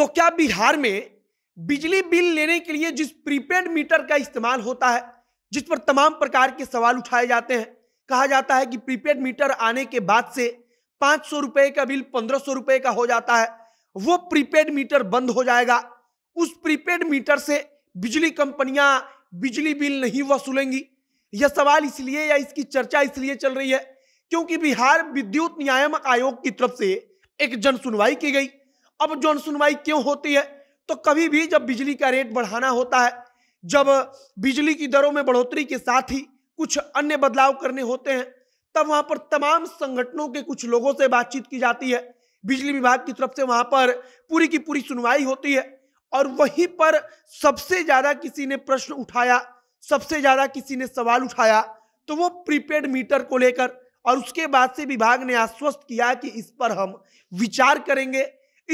तो क्या बिहार में बिजली बिल लेने के लिए जिस प्रीपेड मीटर का इस्तेमाल होता है जिस पर तमाम प्रकार के सवाल उठाए जाते हैं कहा जाता है कि प्रीपेड मीटर आने के बाद से पांच सौ रुपए का बिल पंद्रह सौ रुपए का हो जाता है वो प्रीपेड मीटर बंद हो जाएगा उस प्रीपेड मीटर से बिजली कंपनियां बिजली बिल नहीं वसूलेंगी यह सवाल इसलिए या इसकी चर्चा इसलिए चल रही है क्योंकि बिहार विद्युत न्यायामक आयोग की तरफ से एक जनसुनवाई की गई अब जो सुनवाई क्यों होती है तो कभी भी जब बिजली का रेट बढ़ाना होता है जब बिजली की दरों में बढ़ोतरी के साथ ही कुछ अन्य बदलाव करने होते हैं तब वहां पर तमाम संगठनों के कुछ लोगों से बातचीत की जाती है बिजली विभाग की तरफ से वहां पर पूरी की पूरी सुनवाई होती है और वहीं पर सबसे ज्यादा किसी ने प्रश्न उठाया सबसे ज्यादा किसी ने सवाल उठाया तो वो प्रीपेड मीटर को लेकर और उसके बाद से विभाग ने आश्वस्त किया कि इस पर हम विचार करेंगे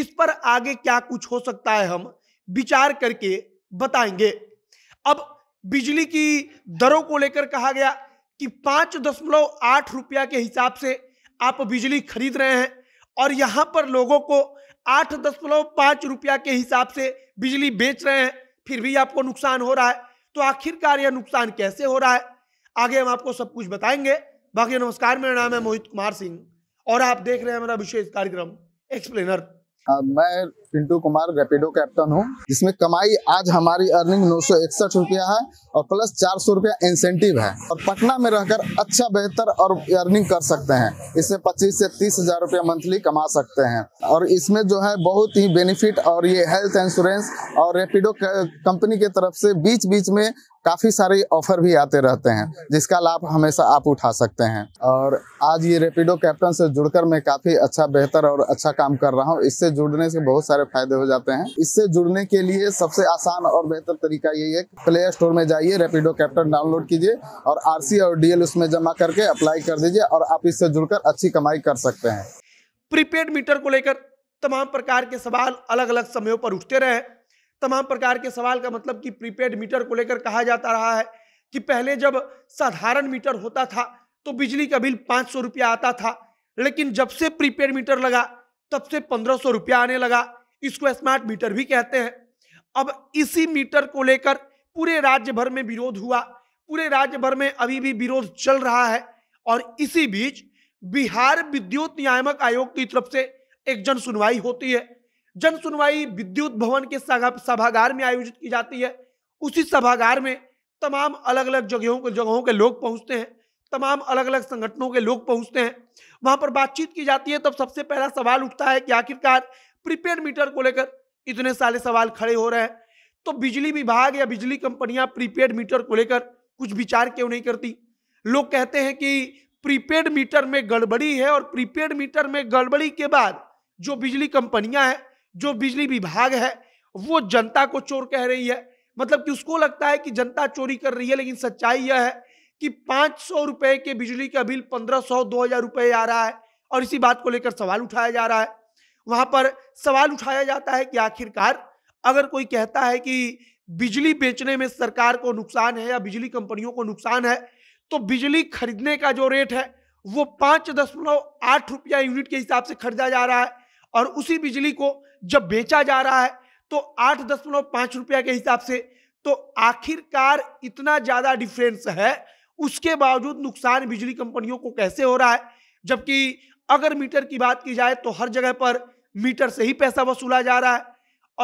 इस पर आगे क्या कुछ हो सकता है हम विचार करके बताएंगे अब बिजली की दरों को लेकर कहा गया कि पाँच दशमलव आठ रुपया के हिसाब से आप बिजली खरीद रहे हैं और यहाँ पर लोगों को आठ दशमलव पाँच रुपया के हिसाब से बिजली बेच रहे हैं फिर भी आपको नुकसान हो रहा है तो आखिरकार यह नुकसान कैसे हो रहा है आगे हम आपको सब कुछ बताएंगे बाकी नमस्कार मेरा नाम है मोहित कुमार सिंह और आप देख रहे हैं मेरा विशेष कार्यक्रम एक्सप्लेनर मैं पिंटू कुमार रेपिडो कैप्टन हूँ जिसमें कमाई आज हमारी अर्निंग नौ रुपया है और प्लस चार सौ रुपया इंसेंटिव है और पटना में रहकर अच्छा बेहतर और अर्निंग कर सकते हैं इसमें पच्चीस से तीस हजार रुपया मंथली कमा सकते हैं और इसमें जो है बहुत ही बेनिफिट और ये हेल्थ इंश्योरेंस और रेपिडो कंपनी के तरफ से बीच बीच में काफ़ी सारे ऑफर भी आते रहते हैं जिसका लाभ हमेशा आप उठा सकते हैं और आज ये रेपिडो कैप्टन से जुड़कर मैं काफ़ी अच्छा बेहतर और अच्छा काम कर रहा हूँ इससे जुड़ने से बहुत सारे फायदे हो जाते हैं इससे जुड़ने के लिए सबसे आसान और बेहतर तरीका यही है प्ले स्टोर में जाइए रेपिडो कैप्टन डाउनलोड कीजिए और आर और डीएल उसमें जमा करके अप्लाई कर दीजिए और आप इससे जुड़कर अच्छी कमाई कर सकते हैं प्रीपेड मीटर को लेकर तमाम प्रकार के सवाल अलग अलग समयों पर उठते रहे तमाम प्रकार के सवाल का मतलब कि प्रीपेड मीटर को लेकर कहा जाता रहा है कि पहले जब साधारण मीटर होता था तो बिजली का बिल पाँच सौ रुपया आता था लेकिन जब से प्रीपेड मीटर लगा तब से पंद्रह सौ रुपया आने लगा इसको स्मार्ट मीटर भी कहते हैं अब इसी मीटर को लेकर पूरे राज्य भर में विरोध हुआ पूरे राज्य भर में अभी भी विरोध चल रहा है और इसी बीच बिहार विद्युत नियामक आयोग की तरफ से एक जन सुनवाई होती है जन सुनवाई विद्युत भवन के सभागार में आयोजित की जाती है उसी सभागार में तमाम अलग अलग जगहों के जगहों के लोग पहुंचते हैं तमाम अलग अलग संगठनों के लोग पहुंचते हैं वहां पर बातचीत की जाती है तब सबसे पहला सवाल उठता है कि आखिरकार प्रीपेड मीटर को लेकर इतने सारे सवाल खड़े हो रहे हैं तो बिजली विभाग या बिजली कंपनियां प्रीपेड मीटर को लेकर कुछ विचार क्यों नहीं करती लोग कहते हैं कि प्रीपेड मीटर में गड़बड़ी है और प्रीपेड मीटर में गड़बड़ी के बाद जो बिजली कंपनियां हैं जो बिजली विभाग है वो जनता को चोर कह रही है मतलब कि उसको लगता है कि जनता चोरी कर रही है लेकिन सच्चाई यह है कि पाँच सौ के बिजली का बिल पंद्रह सौ दो हजार रुपये आ रहा है और इसी बात को लेकर सवाल उठाया जा रहा है वहां पर सवाल उठाया जाता है कि आखिरकार अगर कोई कहता है कि बिजली बेचने में सरकार को नुकसान है या बिजली कंपनियों को नुकसान है तो बिजली खरीदने का जो रेट है वो पाँच दशमलव आठ रुपया यूनिट के हिसाब से खरीदा जा रहा है और उसी बिजली को जब बेचा जा रहा है तो आठ दशमलव पाँच रुपया के हिसाब से तो आखिरकार इतना ज़्यादा डिफरेंस है उसके बावजूद नुकसान बिजली कंपनियों को कैसे हो रहा है जबकि अगर मीटर की बात की जाए तो हर जगह पर मीटर से ही पैसा वसूला जा रहा है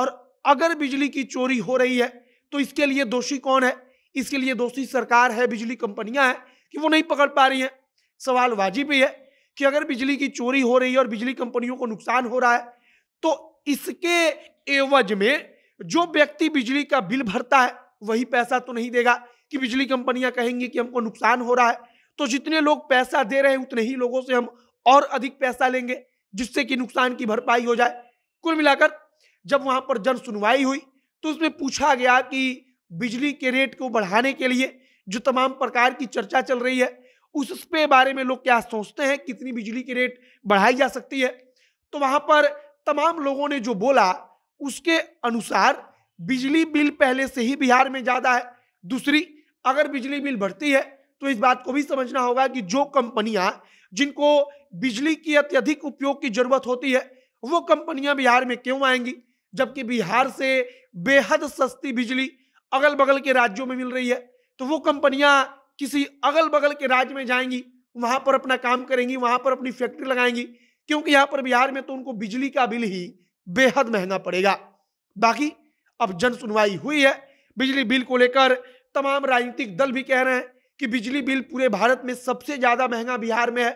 और अगर बिजली की चोरी हो रही है तो इसके लिए दोषी कौन है इसके लिए दोषी सरकार है बिजली कंपनियां हैं कि वो नहीं पकड़ पा रही हैं सवाल वाजिब ही है कि अगर बिजली की चोरी हो रही है और बिजली कंपनियों को नुकसान हो रहा है तो इसके एवज में जो व्यक्ति बिजली का बिल भरता है वही पैसा तो नहीं देगा कि बिजली कंपनियां कहेंगी कि हमको नुकसान हो रहा है तो जितने लोग पैसा दे रहे हैं उतने ही लोगों से हम और अधिक पैसा लेंगे जिससे कि नुकसान की भरपाई हो जाए कुल मिलाकर जब वहां पर जन सुनवाई हुई तो उसमें पूछा गया कि बिजली के रेट को बढ़ाने के लिए जो तमाम प्रकार की चर्चा चल रही है उस पे बारे में लोग क्या सोचते हैं कितनी बिजली की रेट बढ़ाई जा सकती है तो वहां पर तमाम लोगों ने जो बोला उसके अनुसार बिजली बिल पहले से ही बिहार में ज़्यादा है दूसरी अगर बिजली बिल बढ़ती है तो इस बात को भी समझना होगा कि जो कंपनियां जिनको बिजली की अत्यधिक उपयोग की जरूरत होती है वो कंपनियां बिहार में क्यों आएंगी जबकि बिहार से बेहद सस्ती बिजली अगल बगल के राज्यों में मिल रही है तो वो कंपनियां किसी अगल बगल के राज्य में जाएंगी वहां पर अपना काम करेंगी वहां पर अपनी फैक्ट्री लगाएंगी क्योंकि यहाँ पर बिहार में तो उनको बिजली का बिल ही बेहद महंगा पड़ेगा बाकी अब जन सुनवाई हुई है बिजली बिल को लेकर तमाम राजनीतिक दल भी कह रहे हैं कि बिजली बिल पूरे भारत में सबसे ज्यादा महंगा बिहार में है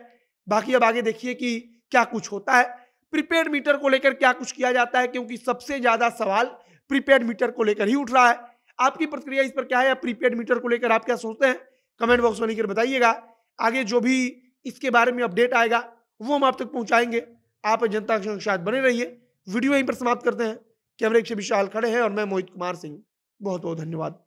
बाकी अब आगे देखिए कि क्या कुछ होता है प्रीपेड मीटर को लेकर क्या कुछ किया जाता है क्योंकि सबसे ज्यादा सवाल प्रीपेड मीटर को लेकर ही उठ रहा है आपकी प्रतिक्रिया इस पर क्या है या प्रीपेड मीटर को लेकर आप क्या सोचते हैं कमेंट बॉक्स में लिखकर बताइएगा आगे जो भी इसके बारे में अपडेट आएगा वो हम आप तक पहुंचाएंगे आप जनता के साथ बने रहिए वीडियो यहीं पर समाप्त करते हैं कैमरे के विशाल खड़े हैं और मैं मोहित कुमार सिंह बहुत बहुत धन्यवाद